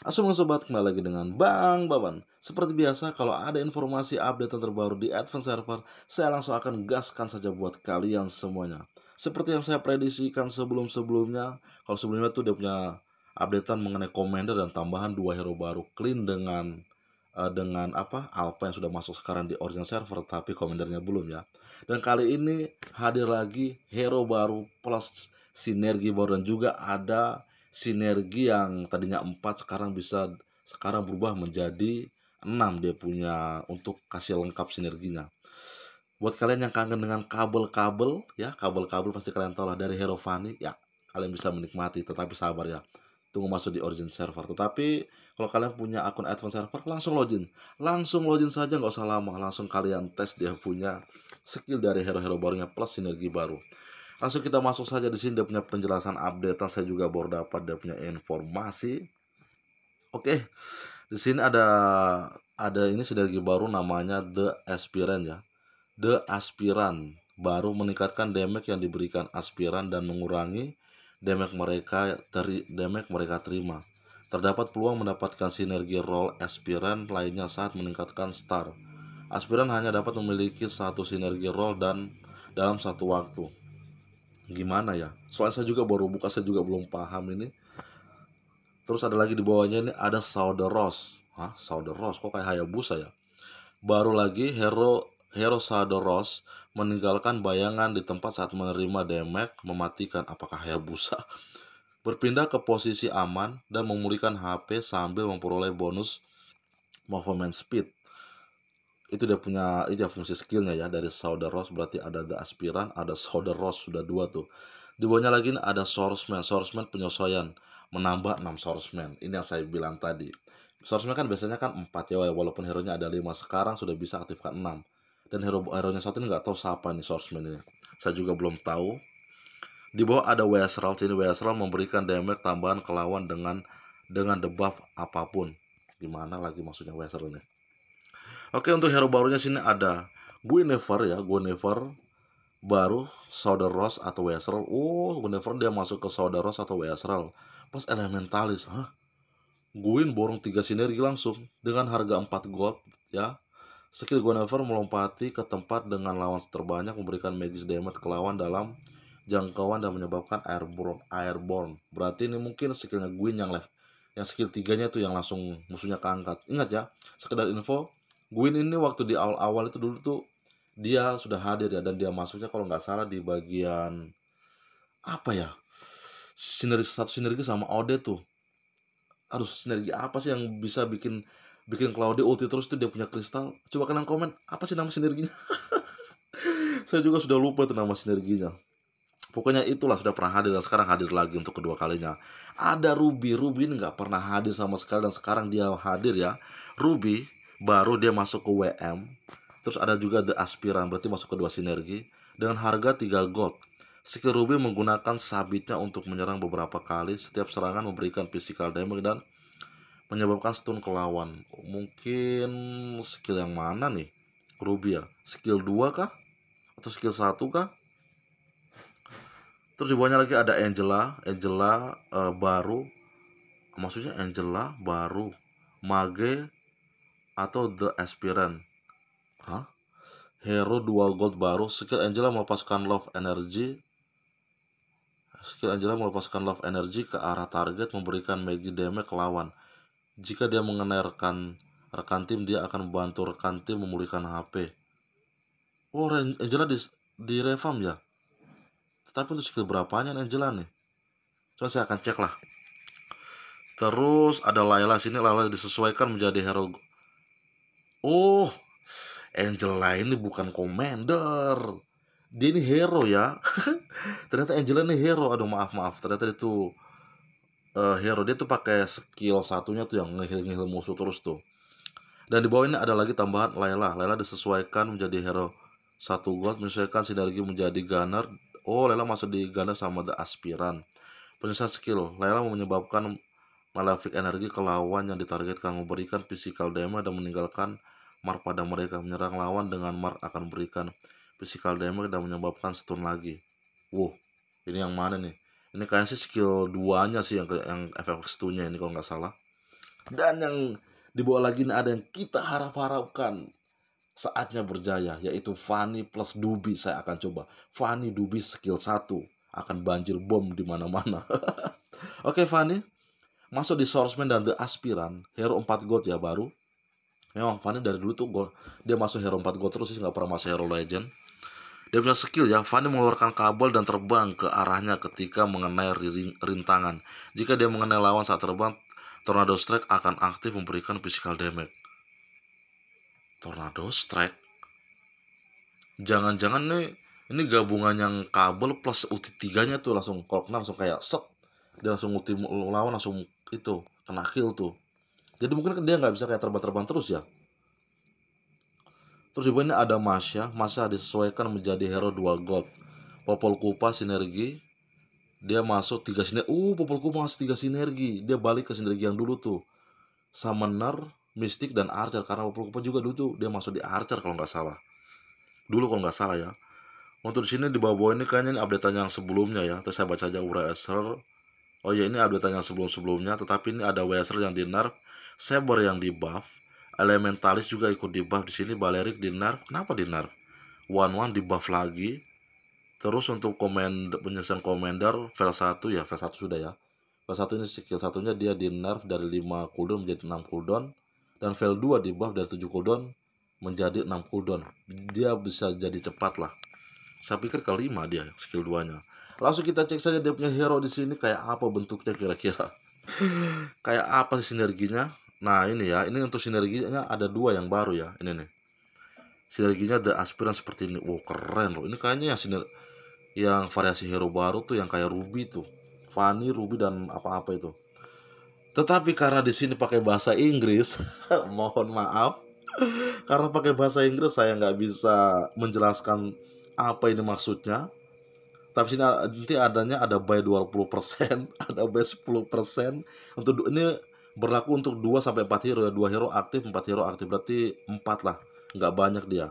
Assalamualaikum sobat, kembali lagi dengan Bang Baban. Seperti biasa, kalau ada informasi update terbaru di Advance Server, saya langsung akan gaskan saja buat kalian semuanya. Seperti yang saya prediksikan sebelum-sebelumnya, kalau sebelumnya tuh dia punya updatean mengenai Commander dan tambahan dua hero baru clean dengan uh, dengan apa Alpha yang sudah masuk sekarang di Origin server tapi Commandernya belum ya. Dan kali ini hadir lagi hero baru plus sinergi baru dan juga ada sinergi yang tadinya empat sekarang bisa sekarang berubah menjadi enam dia punya untuk kasih lengkap sinerginya buat kalian yang kangen dengan kabel-kabel ya kabel-kabel pasti kalian tahu lah dari Hero Fani ya kalian bisa menikmati tetapi sabar ya tunggu masuk di origin server tetapi kalau kalian punya akun advance server langsung login langsung login saja nggak usah lama langsung kalian tes dia punya skill dari hero-hero barunya plus sinergi baru Langsung kita masuk saja di sini dia punya penjelasan update saya juga baru dapat dia punya informasi. Oke. Di sini ada ada ini sinergi baru namanya The Aspirant ya. The Aspirant baru meningkatkan damage yang diberikan aspiran dan mengurangi damage mereka dari damage mereka terima. Terdapat peluang mendapatkan sinergi role aspiran lainnya saat meningkatkan star. Aspiran hanya dapat memiliki satu sinergi role dan dalam satu waktu gimana ya soalnya saya juga baru buka saya juga belum paham ini terus ada lagi di bawahnya ini ada Ross Hah? Ross kok kayak Hayabusa ya baru lagi Hero Hero Ross meninggalkan bayangan di tempat saat menerima damage mematikan apakah Hayabusa berpindah ke posisi aman dan memulihkan HP sambil memperoleh bonus movement speed itu dia punya itu dia fungsi skillnya ya dari rose berarti ada the aspiran ada rose sudah dua tuh di bawahnya lagi ada sourceman sourceman penyesuaian menambah 6 sourceman ini yang saya bilang tadi sourceman kan biasanya kan 4 ya walaupun hero nya ada 5 sekarang sudah bisa aktifkan 6 dan hero hero nya satu ini nggak tahu siapa nih sourceman ini saya juga belum tahu di bawah ada Westral ini Westral memberikan damage tambahan ke lawan dengan dengan debuff apapun gimana lagi maksudnya Westral ini Oke untuk hero barunya sini ada Guinevere ya, Guinevere baru Saudara Ross atau Westerl Oh, Guinevere dia masuk ke Saudara Ross atau Westerl Plus Elementalis, hah? Guin borong tiga sinergi langsung dengan harga 4 gold ya. Skill Guinevere melompati ke tempat dengan lawan terbanyak memberikan magis damage ke lawan dalam jangkauan dan menyebabkan airborne airborne. Berarti ini mungkin skillnya Guin yang left yang skill tiganya tuh yang langsung musuhnya keangkat. Ingat ya, sekedar info Gwyn ini waktu di awal-awal itu dulu tuh dia sudah hadir ya dan dia masuknya kalau nggak salah di bagian apa ya sinergi satu sinergi sama Ode tuh harus sinergi apa sih yang bisa bikin bikin Claudia ulti terus tuh dia punya kristal coba kalian komen apa sih nama sinerginya saya juga sudah lupa itu nama sinerginya pokoknya itulah sudah pernah hadir dan sekarang hadir lagi untuk kedua kalinya ada Ruby Ruby ini nggak pernah hadir sama sekali dan sekarang dia hadir ya Ruby baru dia masuk ke WM terus ada juga The Aspiran berarti masuk ke dua sinergi dengan harga 3 gold skill Ruby menggunakan sabitnya untuk menyerang beberapa kali setiap serangan memberikan physical damage dan menyebabkan stun ke lawan mungkin skill yang mana nih Ruby ya skill 2 kah atau skill 1 kah terus di lagi ada Angela Angela uh, baru maksudnya Angela baru Mage atau The Aspirant. Hah? Hero dua gold baru, skill Angela melepaskan love energy. Skill Angela melepaskan love energy ke arah target memberikan magic damage ke lawan. Jika dia mengenai rekan, rekan tim, dia akan membantu rekan tim memulihkan HP. Oh, Angela di, di revamp ya? Tetapi untuk skill berapanya Angela nih? Coba saya akan cek lah. Terus ada Layla sini Layla disesuaikan menjadi hero Oh, Angela ini bukan commander. Dia ini hero ya. ternyata Angela ini hero. Aduh maaf maaf. Ternyata itu uh, eh, hero dia tuh pakai skill satunya tuh yang ngehil ngehil musuh terus tuh. Dan di bawah ini ada lagi tambahan Layla. Layla disesuaikan menjadi hero satu gold menyesuaikan sinergi menjadi gunner. Oh, Layla masuk di gunner sama the aspiran. Penyesuaian skill. Layla menyebabkan Malafik energi ke lawan yang ditargetkan memberikan physical damage dan meninggalkan mark pada mereka. Menyerang lawan dengan mark akan memberikan physical damage dan menyebabkan stun lagi. Wow, ini yang mana nih? Ini kayaknya sih skill duanya sih yang yang efek stunnya ini kalau nggak salah. Dan yang dibawa lagi ini ada yang kita harap-harapkan saatnya berjaya yaitu Fanny plus Dubi saya akan coba. Fanny Dubi skill 1 akan banjir bom di mana-mana. Oke okay, Fanny, masuk di Swordsman dan The Aspirant, hero 4 gold ya baru. Memang Fanny dari dulu tuh gold, dia masuk hero 4 gold terus nggak pernah masuk hero legend. Dia punya skill ya, Fanny mengeluarkan kabel dan terbang ke arahnya ketika mengenai rintangan. Jika dia mengenai lawan saat terbang, Tornado Strike akan aktif memberikan physical damage. Tornado Strike? Jangan-jangan nih ini gabungan yang kabel plus ulti tiganya tuh langsung kalau kena langsung kayak set dia langsung ulti lawan langsung itu kena kill tuh jadi mungkin dia nggak bisa kayak terbang-terbang terus ya terus juga ini ada Masya Masya disesuaikan menjadi hero dual gold Popol Kupa sinergi dia masuk tiga sinergi uh Popol Kupa masuk tiga sinergi dia balik ke sinergi yang dulu tuh Summoner Mystic dan Archer karena Popol Kupa juga dulu tuh dia masuk di Archer kalau nggak salah dulu kalau nggak salah ya untuk di sini di bawah, ini kayaknya ini updatean yang sebelumnya ya terus saya baca aja Ura Oh ya ini update yang sebelum-sebelumnya tetapi ini ada Weser yang di nerf, Saber yang di buff, Elementalis juga ikut di buff di sini, Balerik di nerf. Kenapa di nerf? One One di buff lagi. Terus untuk komend penyelesaian commander file 1 ya, file 1 sudah ya. File 1 ini skill satunya dia di nerf dari 5 cooldown menjadi 6 cooldown dan file 2 di buff dari 7 cooldown menjadi 6 cooldown. Dia bisa jadi cepat lah. Saya pikir kelima dia skill 2-nya Langsung kita cek saja dia punya hero di sini kayak apa bentuknya kira-kira. kayak apa sih sinerginya? Nah, ini ya, ini untuk sinerginya ada dua yang baru ya, ini nih. Sinerginya ada aspiran seperti ini. Wow, keren loh. Ini kayaknya yang siner yang variasi hero baru tuh yang kayak Ruby tuh. Fanny, Ruby dan apa-apa itu. Tetapi karena di sini pakai bahasa Inggris, mohon maaf. Karena pakai bahasa Inggris saya nggak bisa menjelaskan apa ini maksudnya tapi sini nanti adanya ada buy 20%, ada buy 10%. Untuk ini berlaku untuk 2 sampai 4 hero ya. 2 hero aktif, 4 hero aktif berarti 4 lah. Nggak banyak dia.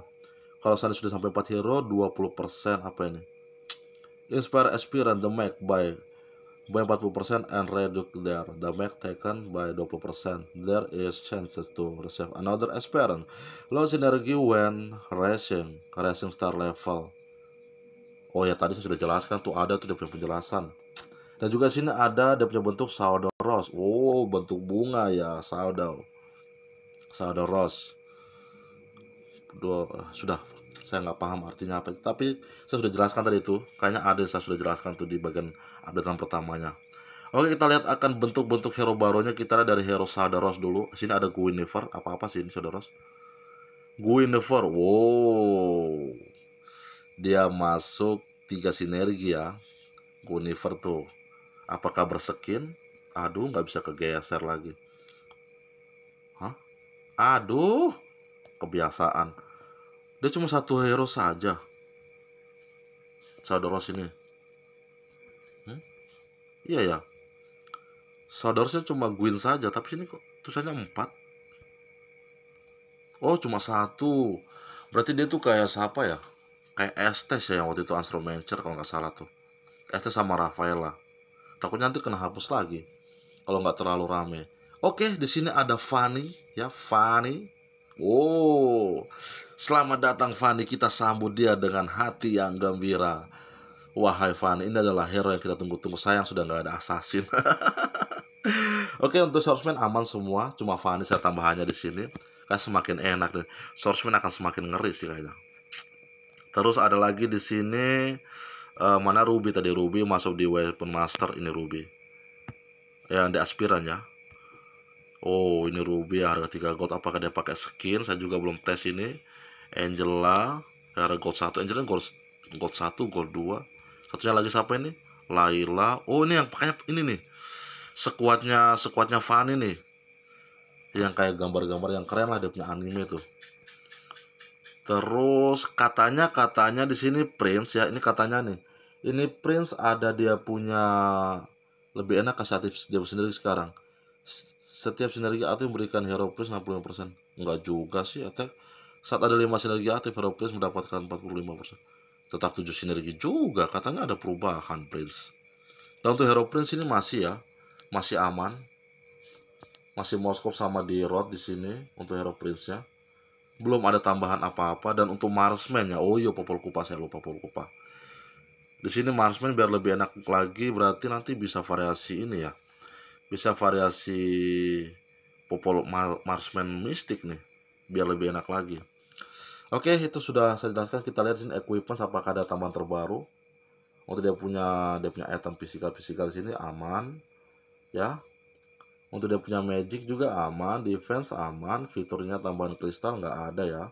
Kalau saya sudah sampai 4 hero 20% apa ini? Inspire SP and the Mac by by 40% and reduce there. The Mac taken by 20%. There is chances to receive another experience. Low synergy when racing, racing star level. Oh ya tadi saya sudah jelaskan tuh ada tuh dia punya penjelasan. Dan juga sini ada dia punya bentuk sourdough ros. Oh, bentuk bunga ya sourdough. Sourdough ros. Eh, sudah saya nggak paham artinya apa tapi saya sudah jelaskan tadi itu kayaknya ada saya sudah jelaskan tuh di bagian updatean pertamanya oke kita lihat akan bentuk-bentuk hero barunya kita lihat dari hero Sadaros dulu sini ada Guinevere apa-apa sih ini Sadaros Guinevere wow dia masuk tiga sinergi ya, Gunifer tuh apakah bersekin aduh nggak bisa kegeser lagi Hah? aduh kebiasaan dia cuma satu hero saja Sadoros ini hmm? iya ya Sadorosnya cuma Gwyn saja tapi sini kok tulisannya empat oh cuma satu berarti dia tuh kayak siapa ya kayak Estes ya yang waktu itu Anstromancer kalau nggak salah tuh Estes sama Rafael lah takutnya nanti kena hapus lagi kalau nggak terlalu rame oke di sini ada Fanny ya Fanny oh selamat datang Fanny kita sambut dia dengan hati yang gembira wahai Fanny ini adalah hero yang kita tunggu-tunggu sayang sudah nggak ada assassin Oke untuk swordsman aman semua, cuma Fanny saya tambahannya di sini. Kan semakin enak deh. Swordsman akan semakin ngeri sih kayaknya. Terus ada lagi di sini uh, mana Ruby tadi Ruby masuk di Weapon Master ini Ruby. Yang di aspiran ya. Oh, ini Ruby harga 3 gold apakah dia pakai skin? Saya juga belum tes ini. Angela harga gold 1, Angela gold gold 1, gold 2. Satunya lagi siapa ini? Laila. Oh, ini yang pakai ini nih. Sekuatnya sekuatnya Fanny nih. Yang kayak gambar-gambar yang keren lah dia punya anime tuh. Terus katanya katanya di sini Prince ya, ini katanya nih. Ini Prince ada dia punya lebih enak kasih dia sendiri sekarang. Setiap sinergi aktif memberikan hero plus 65%. Enggak juga sih, attack. Saat ada 5 sinergi aktif, hero Prince mendapatkan 45%. Tetap 7 sinergi juga, katanya ada perubahan Prince. Dan untuk hero Prince ini masih ya, masih aman. Masih Moskop sama di Rod di sini untuk hero Prince ya belum ada tambahan apa-apa dan untuk Marsman ya oh iya popol kupa saya lupa popol kupa di sini Marsman biar lebih enak lagi berarti nanti bisa variasi ini ya bisa variasi popol Mar Marsman mistik nih biar lebih enak lagi oke itu sudah saya jelaskan kita lihat di sini equipment apakah ada tambahan terbaru untuk oh, dia punya dia punya item fisikal fisikal di sini aman ya untuk dia punya magic juga aman defense aman fiturnya tambahan kristal nggak ada ya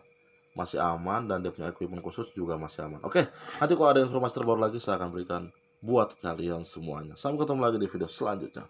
masih aman dan dia punya equipment khusus juga masih aman oke nanti kalau ada informasi terbaru lagi saya akan berikan buat kalian semuanya sampai ketemu lagi di video selanjutnya